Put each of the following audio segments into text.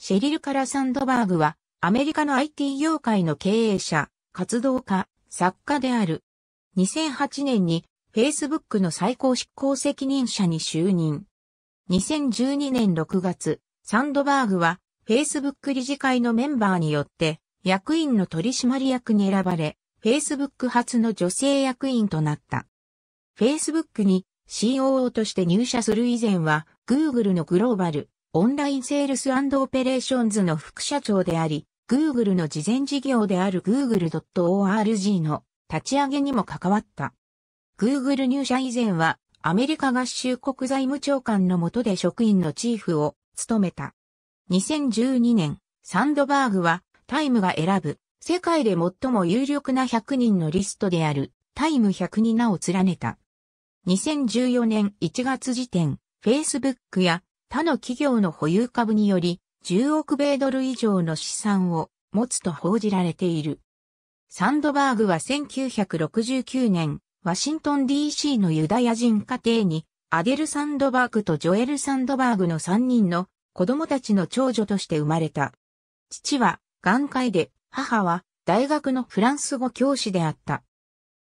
シェリル・カラサンドバーグは、アメリカの IT 業界の経営者、活動家、作家である。2008年に Facebook の最高執行責任者に就任。2012年6月、サンドバーグは Facebook 理事会のメンバーによって役員の取締役に選ばれ、Facebook 初の女性役員となった。Facebook に COO として入社する以前は Google のグローバルオンラインセールスオペレーションズの副社長であり、Google の事前事業である Google.org の立ち上げにも関わった。Google 入社以前はアメリカ合衆国財務長官の下で職員のチーフを務めた。2012年、サンドバーグはタイムが選ぶ世界で最も有力な100人のリストであるタイム100に名を連ねた。2014年1月時点、Facebook や他の企業の保有株により10億米ドル以上の資産を持つと報じられている。サンドバーグは1969年、ワシントン DC のユダヤ人家庭に、アデル・サンドバーグとジョエル・サンドバーグの3人の子供たちの長女として生まれた。父は眼科医で、母は大学のフランス語教師であった。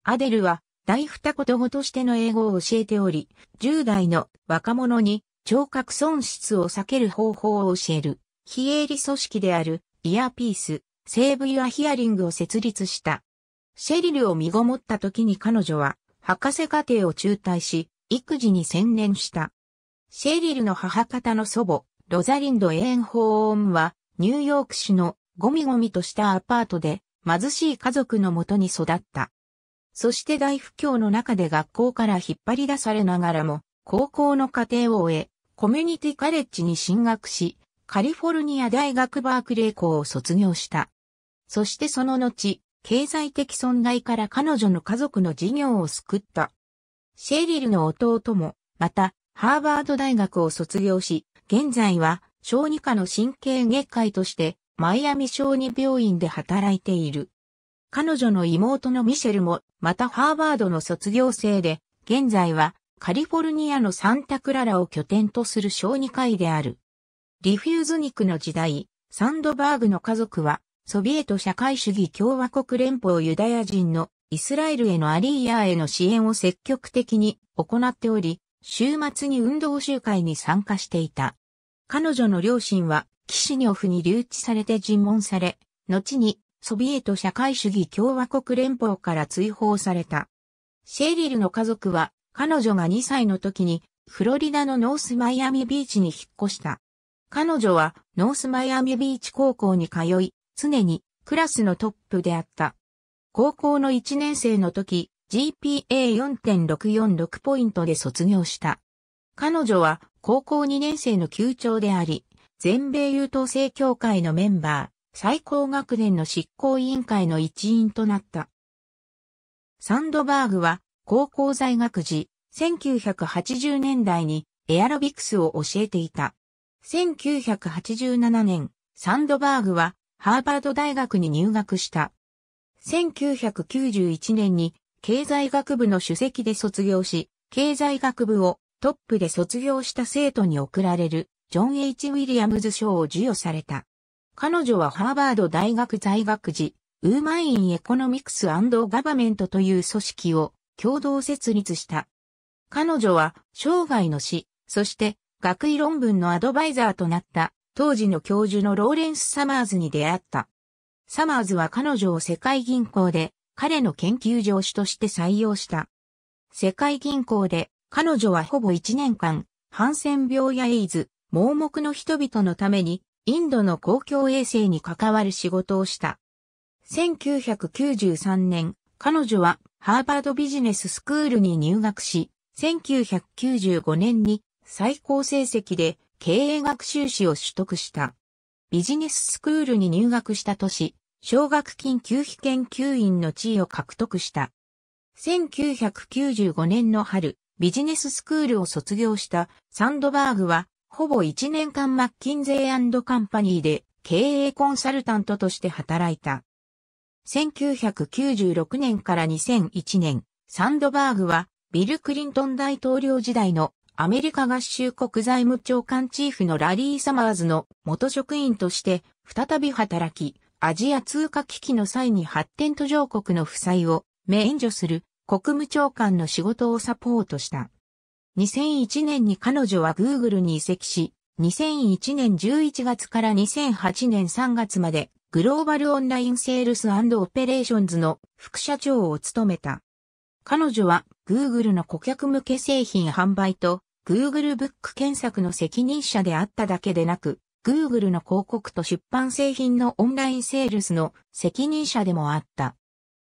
アデルは大二言語としての英語を教えており、10代の若者に聴覚損失を避ける方法を教える、非営利組織である、イヤーピース、セーブ・ユア・ヒアリングを設立した。シェリルを身ごもった時に彼女は、博士課程を中退し、育児に専念した。シェリルの母方の祖母、ロザリンド・エーン・ホーンは、ニューヨーク市のゴミゴミとしたアパートで、貧しい家族のもとに育った。そして大不況の中で学校から引っ張り出されながらも、高校の家庭を終え、コミュニティカレッジに進学し、カリフォルニア大学バークレー校を卒業した。そしてその後、経済的損害から彼女の家族の事業を救った。シェリルの弟も、また、ハーバード大学を卒業し、現在は、小児科の神経外科医として、マイアミ小児病院で働いている。彼女の妹のミシェルも、またハーバードの卒業生で、現在はカリフォルニアのサンタクララを拠点とする小児科医である。リフューズニクの時代、サンドバーグの家族は、ソビエト社会主義共和国連邦ユダヤ人のイスラエルへのアリーヤーへの支援を積極的に行っており、週末に運動集会に参加していた。彼女の両親は、キシニョフに留置されて尋問され、後にソビエト社会主義共和国連邦から追放された。シェリルの家族は彼女が2歳の時に、フロリダのノースマイアミビーチに引っ越した。彼女はノースマイアミビーチ高校に通い、常にクラスのトップであった。高校の1年生の時、GPA4.646 ポイントで卒業した。彼女は高校2年生の級長であり、全米優等生協会のメンバー、最高学年の執行委員会の一員となった。サンドバーグは高校在学時、1980年代にエアロビクスを教えていた。1987年、サンドバーグはハーバード大学に入学した。1991年に経済学部の主席で卒業し、経済学部をトップで卒業した生徒に贈られるジョン・ H・ ウィリアムズ賞を授与された。彼女はハーバード大学在学時、ウーマイン・エコノミクスガバメントという組織を共同設立した。彼女は生涯の死、そして学位論文のアドバイザーとなった当時の教授のローレンス・サマーズに出会った。サマーズは彼女を世界銀行で彼の研究上司として採用した。世界銀行で彼女はほぼ1年間、ハンセン病やエイズ、盲目の人々のためにインドの公共衛生に関わる仕事をした。1993年、彼女はハーバードビジネススクールに入学し、1995年に最高成績で経営学習士を取得した。ビジネススクールに入学した年、奨学金給付研究員の地位を獲得した。1995年の春、ビジネススクールを卒業したサンドバーグは、ほぼ1年間マッキンゼーカンパニーで経営コンサルタントとして働いた。1996年から2001年、サンドバーグは、ビル・クリントン大統領時代のアメリカ合衆国財務長官チーフのラリー・サマーズの元職員として再び働き、アジア通貨危機の際に発展途上国の負債を免除する国務長官の仕事をサポートした。2001年に彼女は Google に移籍し、2001年11月から2008年3月までグローバルオンラインセールスオペレーションズの副社長を務めた。彼女は Google の顧客向け製品販売と Google ブック検索の責任者であっただけでなく、Google の広告と出版製品のオンラインセールスの責任者でもあった。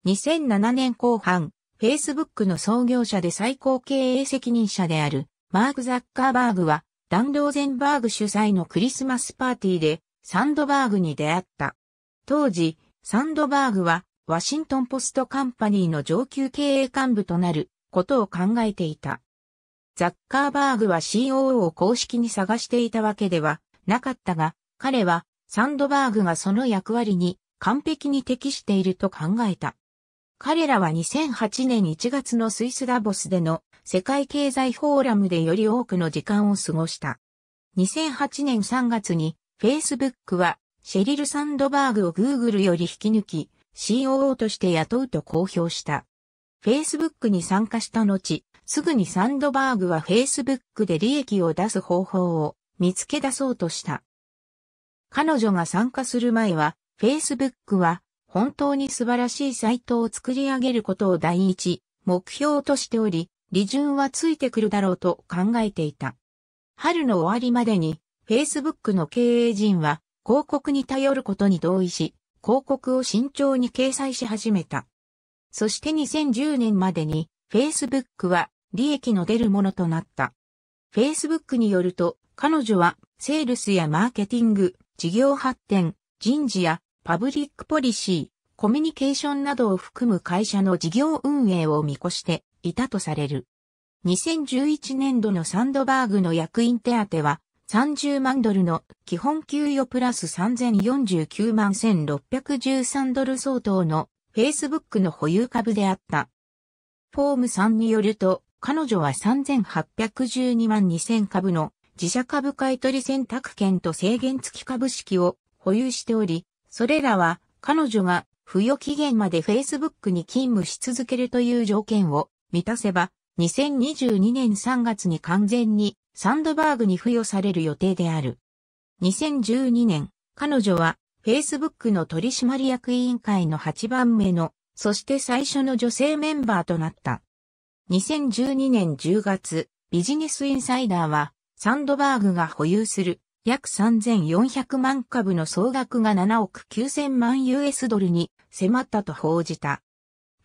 2007年後半、Facebook の創業者で最高経営責任者であるマーク・ザッカーバーグは、ダン・ローゼンバーグ主催のクリスマスパーティーでサンドバーグに出会った。当時、サンドバーグは、ワシントンポストカンパニーの上級経営幹部となることを考えていた。ザッカーバーグは COO を公式に探していたわけではなかったが、彼はサンドバーグがその役割に完璧に適していると考えた。彼らは2008年1月のスイスダボスでの世界経済フォーラムでより多くの時間を過ごした。2008年3月に Facebook はシェリル・サンドバーグを Google より引き抜き、COO として雇うと公表した。Facebook に参加した後、すぐにサンドバーグは Facebook で利益を出す方法を見つけ出そうとした。彼女が参加する前は、Facebook は本当に素晴らしいサイトを作り上げることを第一、目標としており、利潤はついてくるだろうと考えていた。春の終わりまでに、Facebook の経営陣は広告に頼ることに同意し、広告を慎重に掲載し始めた。そして2010年までに Facebook は利益の出るものとなった。Facebook によると彼女はセールスやマーケティング、事業発展、人事やパブリックポリシー、コミュニケーションなどを含む会社の事業運営を見越していたとされる。2011年度のサンドバーグの役員手当は30万ドルの基本給与プラス3049万1613ドル相当の Facebook の保有株であった。フォーム3によると、彼女は3812万2000株の自社株買取選択権と制限付き株式を保有しており、それらは彼女が付与期限まで Facebook に勤務し続けるという条件を満たせば、2022年3月に完全にサンドバーグに付与される予定である。2012年、彼女は Facebook の取締役委員会の8番目の、そして最初の女性メンバーとなった。2012年10月、ビジネスインサイダーは、サンドバーグが保有する約3400万株の総額が7億9000万 US ドルに迫ったと報じた。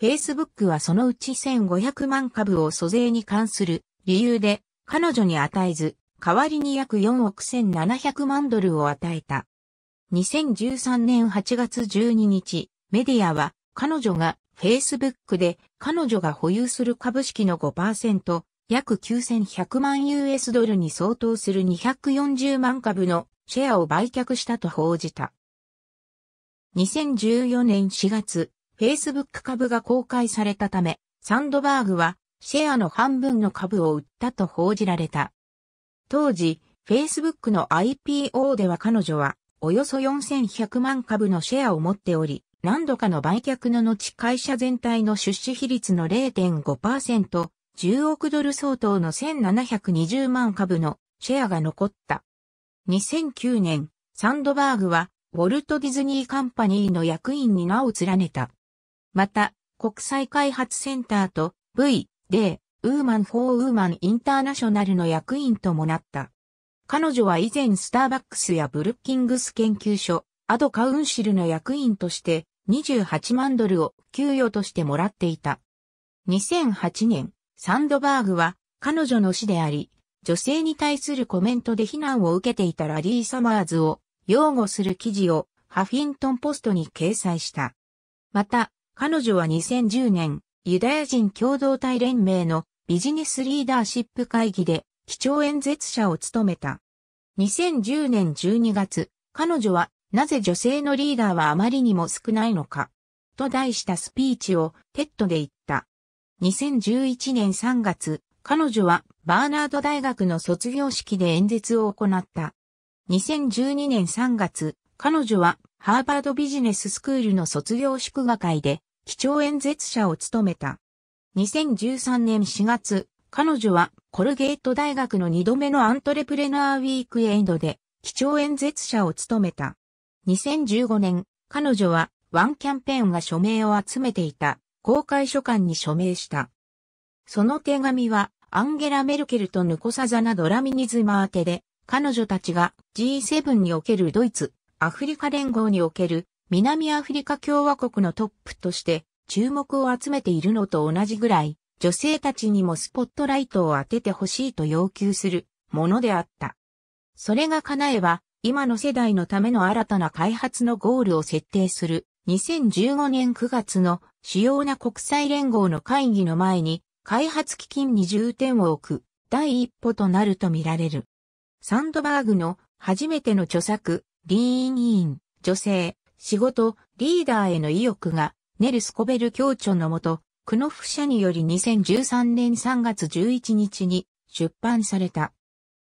Facebook はそのうち1500万株を租税に関する理由で彼女に与えず、代わりに約4億1700万ドルを与えた。2013年8月12日、メディアは彼女が Facebook で彼女が保有する株式の5%、約9100万 US ドルに相当する240万株のシェアを売却したと報じた。2014年4月、Facebook 株が公開されたため、サンドバーグはシェアの半分の株を売ったと報じられた。当時、Facebook の IPO では彼女は、およそ4100万株のシェアを持っており、何度かの売却の後会社全体の出資比率の0.5%、10億ドル相当の1720万株のシェアが残った。2009年、サンドバーグは、ウォルト・ディズニー・カンパニーの役員に名を連ねた。また、国際開発センターと V、で、ウーマン・フォー・ウーマン・インターナショナルの役員ともなった。彼女は以前スターバックスやブルッキングス研究所、アドカウンシルの役員として28万ドルを給与としてもらっていた。2008年、サンドバーグは彼女の死であり、女性に対するコメントで非難を受けていたラリー・サマーズを擁護する記事をハフィントンポストに掲載した。また、彼女は2010年、ユダヤ人共同体連盟のビジネスリーダーシップ会議で基調演説者を務めた。2010年12月、彼女はなぜ女性のリーダーはあまりにも少ないのか、と題したスピーチをテッドで言った。2011年3月、彼女はバーナード大学の卒業式で演説を行った。2012年3月、彼女はハーバードビジネススクールの卒業祝賀会で基調演説者を務めた。2013年4月、彼女はコルゲート大学の2度目のアントレプレナーウィークエンドで基調演説者を務めた。2015年、彼女はワンキャンペーンが署名を集めていた公開書簡に署名した。その手紙はアンゲラ・メルケルとヌコサザナ・ドラミニズマ宛てで、彼女たちが G7 におけるドイツ、アフリカ連合における南アフリカ共和国のトップとして注目を集めているのと同じぐらい、女性たちにもスポットライトを当ててほしいと要求するものであった。それが叶えば、今の世代のための新たな開発のゴールを設定する2015年9月の主要な国際連合の会議の前に開発基金に重点を置く第一歩となるとみられる。サンドバーグの初めての著作、リーンーン、女性、仕事、リーダーへの意欲が、ネル・スコベル協調のもと、クノフ社により2013年3月11日に出版された。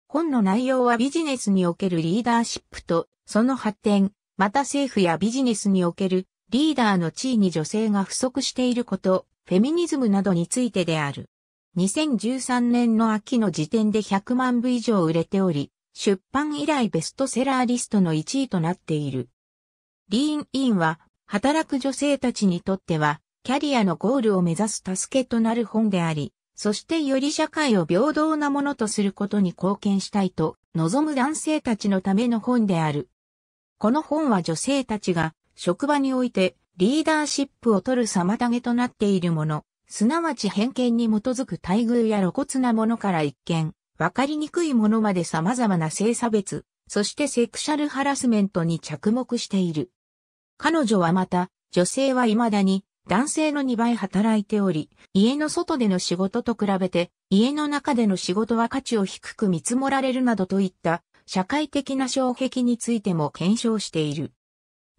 本の内容はビジネスにおけるリーダーシップと、その発展、また政府やビジネスにおけるリーダーの地位に女性が不足していること、フェミニズムなどについてである。2013年の秋の時点で100万部以上売れており、出版以来ベストセラーリストの1位となっている。リーンインは、働く女性たちにとっては、キャリアのゴールを目指す助けとなる本であり、そしてより社会を平等なものとすることに貢献したいと望む男性たちのための本である。この本は女性たちが職場においてリーダーシップを取る妨げとなっているもの、すなわち偏見に基づく待遇や露骨なものから一見、わかりにくいものまで様々な性差別、そしてセクシャルハラスメントに着目している。彼女はまた、女性は未だに男性の2倍働いており、家の外での仕事と比べて、家の中での仕事は価値を低く見積もられるなどといった社会的な障壁についても検証している。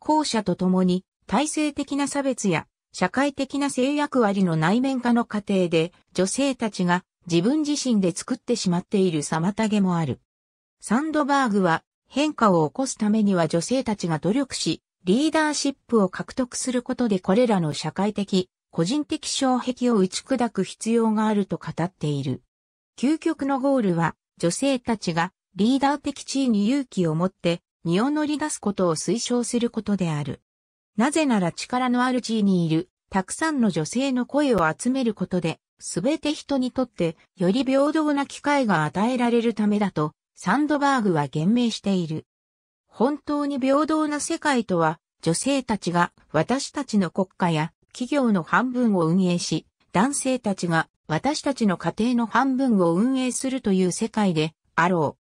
後者とともに、体制的な差別や社会的な制約割の内面化の過程で、女性たちが自分自身で作ってしまっている妨げもある。サンドバーグは変化を起こすためには女性たちが努力し、リーダーシップを獲得することでこれらの社会的、個人的障壁を打ち砕く必要があると語っている。究極のゴールは女性たちがリーダー的地位に勇気を持って身を乗り出すことを推奨することである。なぜなら力のある地位にいるたくさんの女性の声を集めることで、全て人にとってより平等な機会が与えられるためだとサンドバーグは言明している。本当に平等な世界とは、女性たちが私たちの国家や企業の半分を運営し、男性たちが私たちの家庭の半分を運営するという世界であろ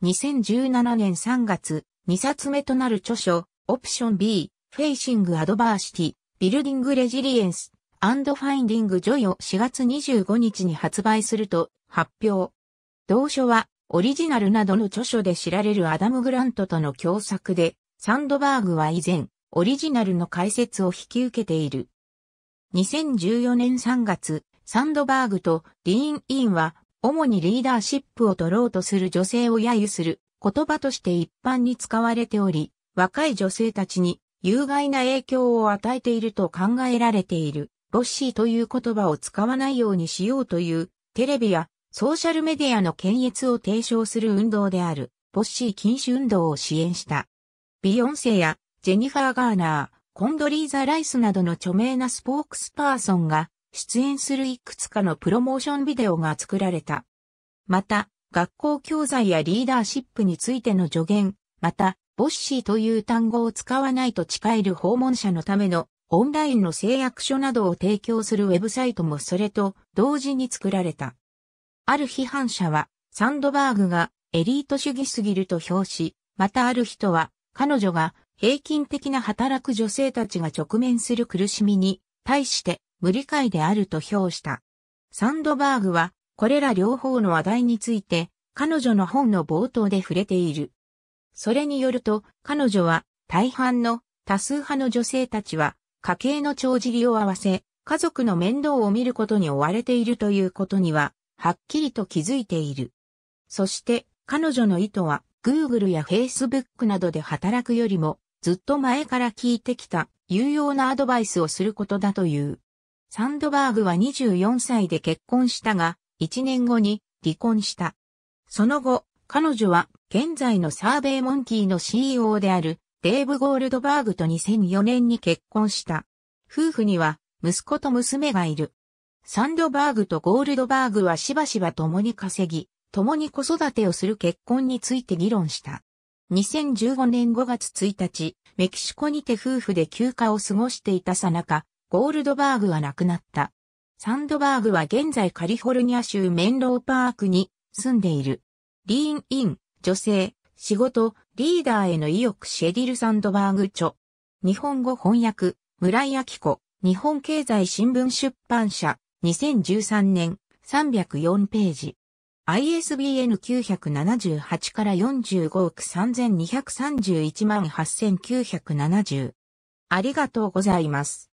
う。2017年3月、2冊目となる著書、オプション B、フェイシングアドバーシティ、ビルディングレジリエンス、アンドファインディングジョイを4月25日に発売すると発表。同書はオリジナルなどの著書で知られるアダム・グラントとの共作で、サンドバーグは以前、オリジナルの解説を引き受けている。2014年3月、サンドバーグとディーン・インは、主にリーダーシップを取ろうとする女性を揶揄する言葉として一般に使われており、若い女性たちに有害な影響を与えていると考えられている。ボッシーという言葉を使わないようにしようというテレビやソーシャルメディアの検閲を提唱する運動である、ボッシー禁止運動を支援した。ビヨンセやジェニファー・ガーナー、コンドリーザ・ライスなどの著名なスポークスパーソンが出演するいくつかのプロモーションビデオが作られた。また、学校教材やリーダーシップについての助言、また、ボッシーという単語を使わないと誓える訪問者のためのオンラインの誓約書などを提供するウェブサイトもそれと同時に作られた。ある批判者は、サンドバーグがエリート主義すぎると評し、またある人は、彼女が平均的な働く女性たちが直面する苦しみに対して無理解であると評した。サンドバーグは、これら両方の話題について、彼女の本の冒頭で触れている。それによると、彼女は、大半の多数派の女性たちは、家計の帳尻を合わせ、家族の面倒を見ることに追われているということには、はっきりと気づいている。そして彼女の意図は Google や Facebook などで働くよりもずっと前から聞いてきた有用なアドバイスをすることだという。サンドバーグは24歳で結婚したが、1年後に離婚した。その後、彼女は現在のサーベイモンキーの CEO であるデーブ・ゴールドバーグと2004年に結婚した。夫婦には息子と娘がいる。サンドバーグとゴールドバーグはしばしば共に稼ぎ、共に子育てをする結婚について議論した。2015年5月1日、メキシコにて夫婦で休暇を過ごしていたさなか、ゴールドバーグは亡くなった。サンドバーグは現在カリフォルニア州メンローパークに住んでいる。リーンイン、女性、仕事、リーダーへの意欲シェディル・サンドバーグ著。日本語翻訳、村井明子、日本経済新聞出版社、2013年304ページ。ISBN 978から45億3231万8970。ありがとうございます。